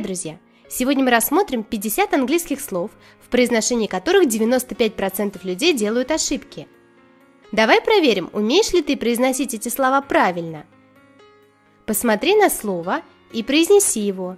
Привет, друзья! Сегодня мы рассмотрим 50 английских слов, в произношении которых 95% людей делают ошибки. Давай проверим, умеешь ли ты произносить эти слова правильно. Посмотри на слово и произнеси его.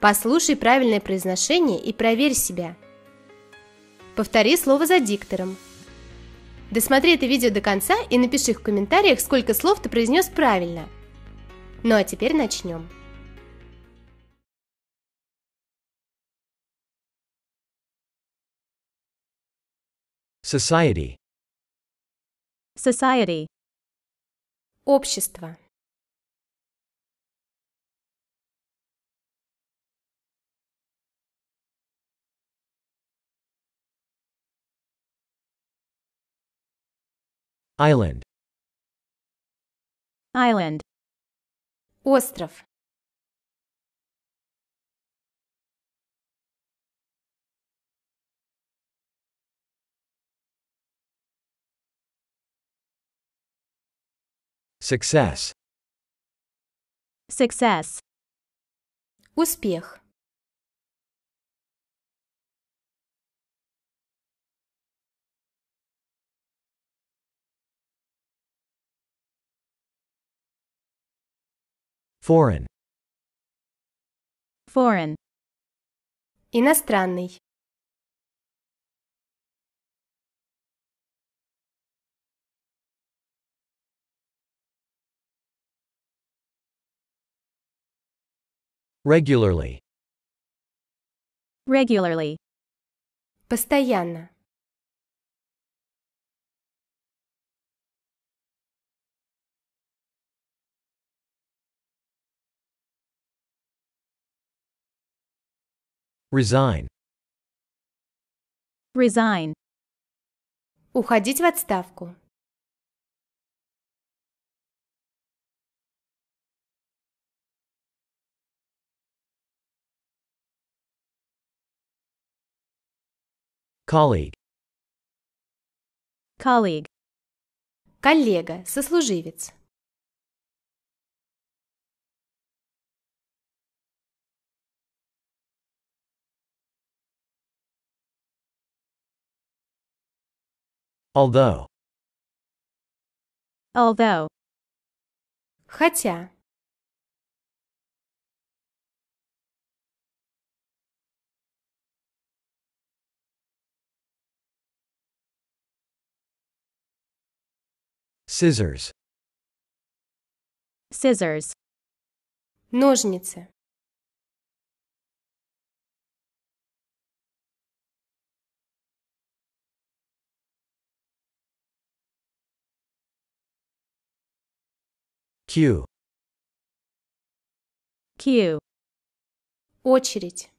Послушай правильное произношение и проверь себя. Повтори слово за диктором. Досмотри это видео до конца и напиши в комментариях, сколько слов ты произнес правильно. Ну а теперь начнем. Society. Society. Общество. Island. Island. Остров. Success. Success. Успех. Foreign. Foreign. Иностранный. Regularly. Regularly. Постоянно. Resign. Resign. Уходить в отставку. Colleague. Colleague. Коллега, сослуживец. Although. Although. Хотя. Scissors. Scissors. Ножницы. Q. Q. Очередь.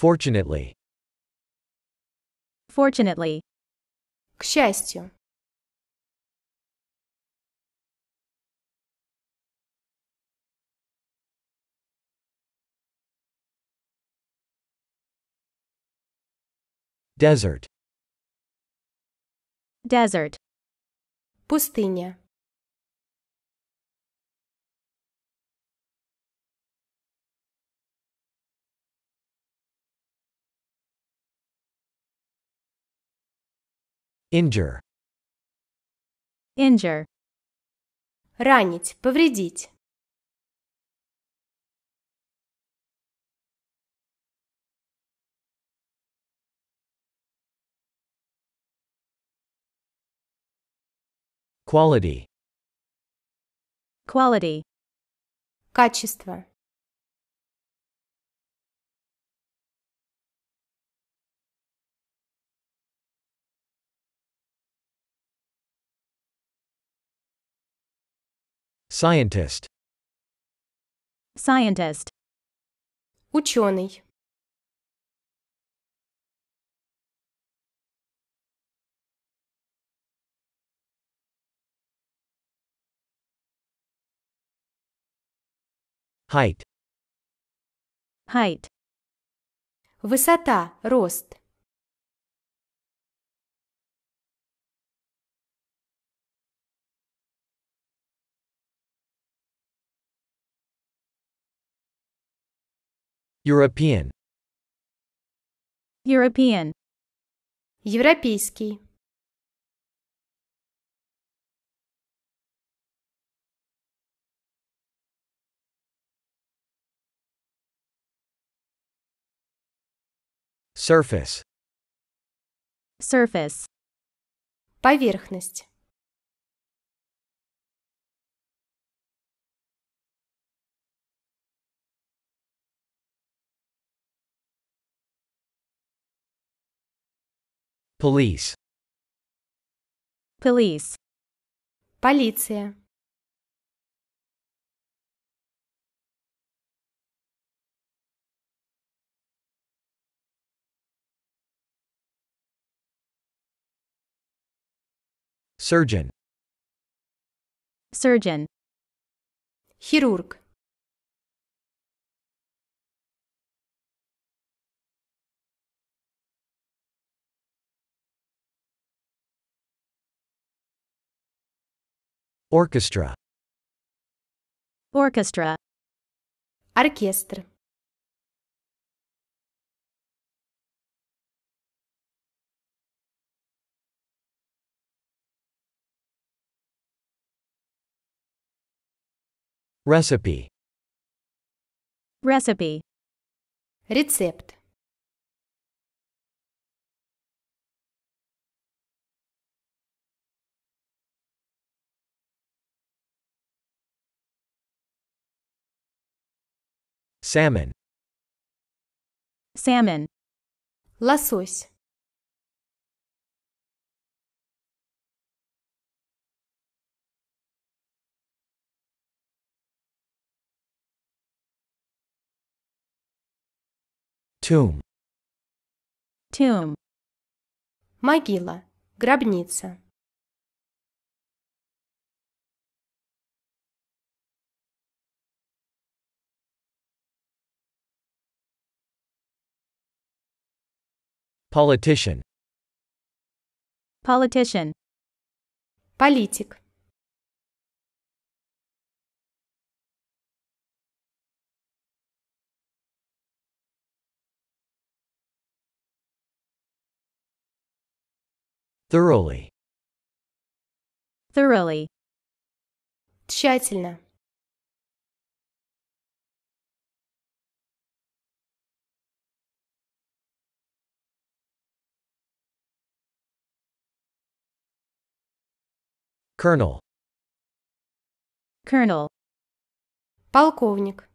Fortunately. Fortunately. К счастью. Desert. Desert. Пустыня. Injure. Injure. Ранить, повредить. Quality. Quality. Качество. Scientist. Scientist. Ученый. Height. Height. Высота, рост. European. European. Европейский. Surface. Surface. Поверхность. Police. Police. Полиция. Surgeon. Surgeon. Хирург. Orchestra. Orchestra. orchestra Recipe. Recipe. Рецепт. Salmon. Salmon. Лосось. Tomb. Tomb. Могила. Гробница. Politician. Politician. Политик. Thoroughly. Thoroughly. Тщательно. Colonel. Colonel. Полковник.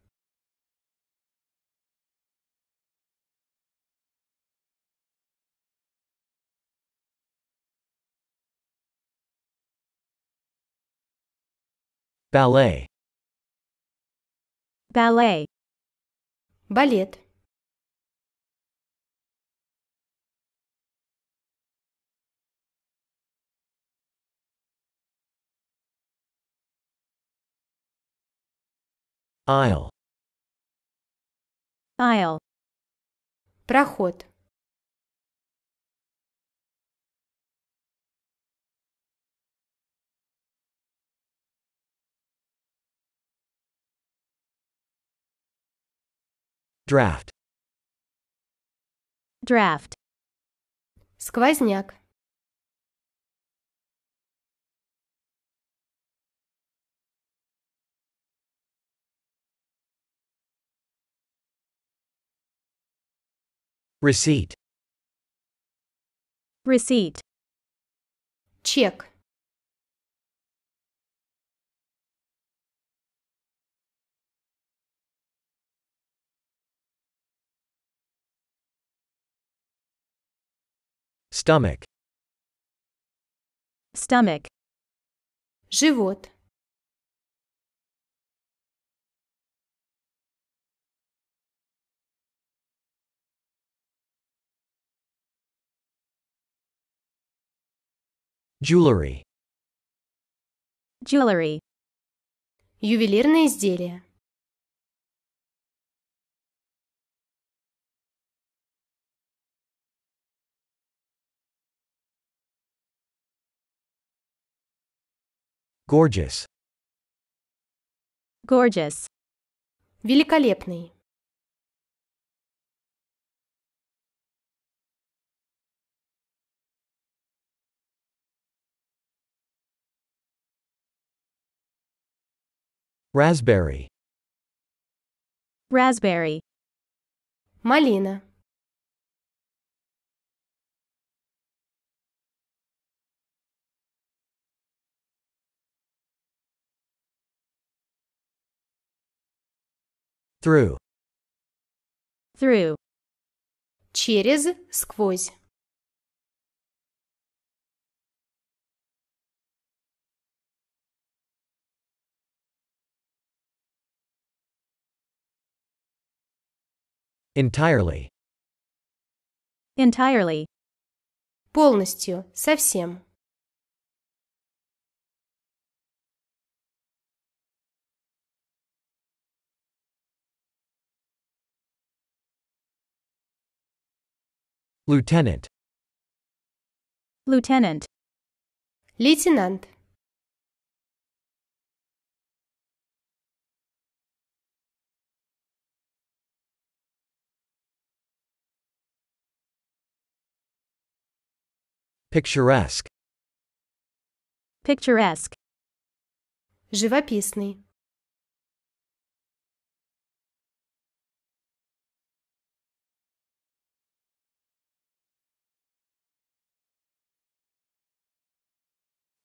Ballet. Ballet. Балет. Aisle. Aisle. Проход. Draft. Draft. Сквозняк. Receipt. Receipt. Чек. Stomach. Stomach. Живот. Jewelry. Jewelry. Ювелирные изделия. Gorgeous. Gorgeous. Великолепный. Raspberry. Raspberry. Малина. Through. Through. Через, сквозь. Entirely. Entirely. Полностью, совсем. Lieutenant. Lieutenant. Лейтенант. Picturesque. Picturesque. Живописный.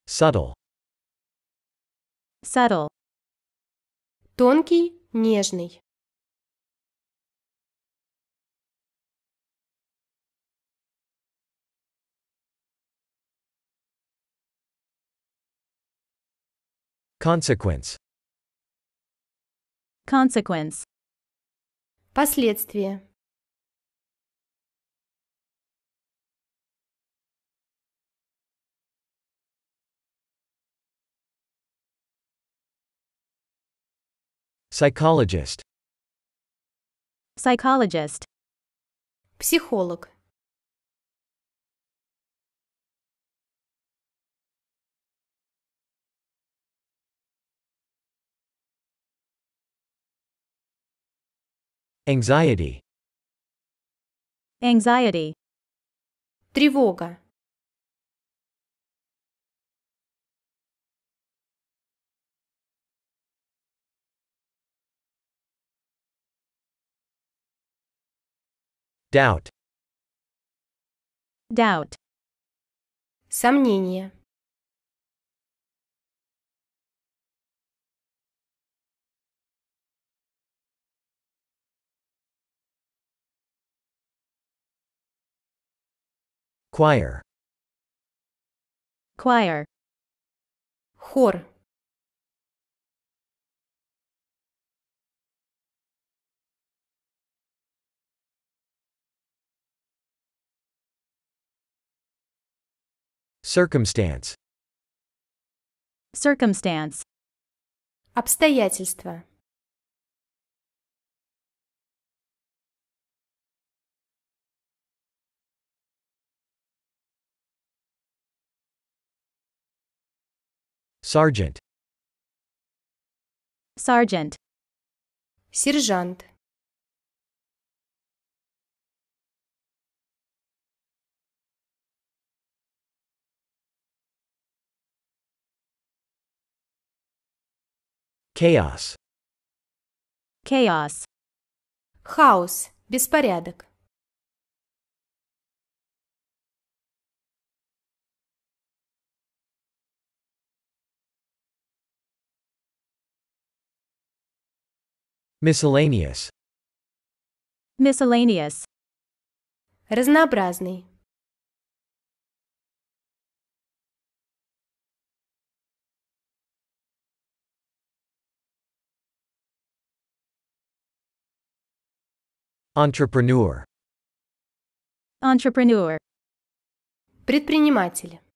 Subtle. Subtle. Тонкий, нежный. Consequence. Consequence. Последствия. Psychologist. Psychologist. Психолог. Anxiety. Anxiety. Тревога. Doubt. Doubt. Сомнение. Choir. Choir. Хор. Circumstance. Circumstance. Обстоятельства. Sergeant. Sergeant. Сержант. Chaos. Chaos. Хаос, беспорядок. Miscellaneous. Miscellaneous. Разнообразный. Entrepreneur. Entrepreneur. Предприниматель.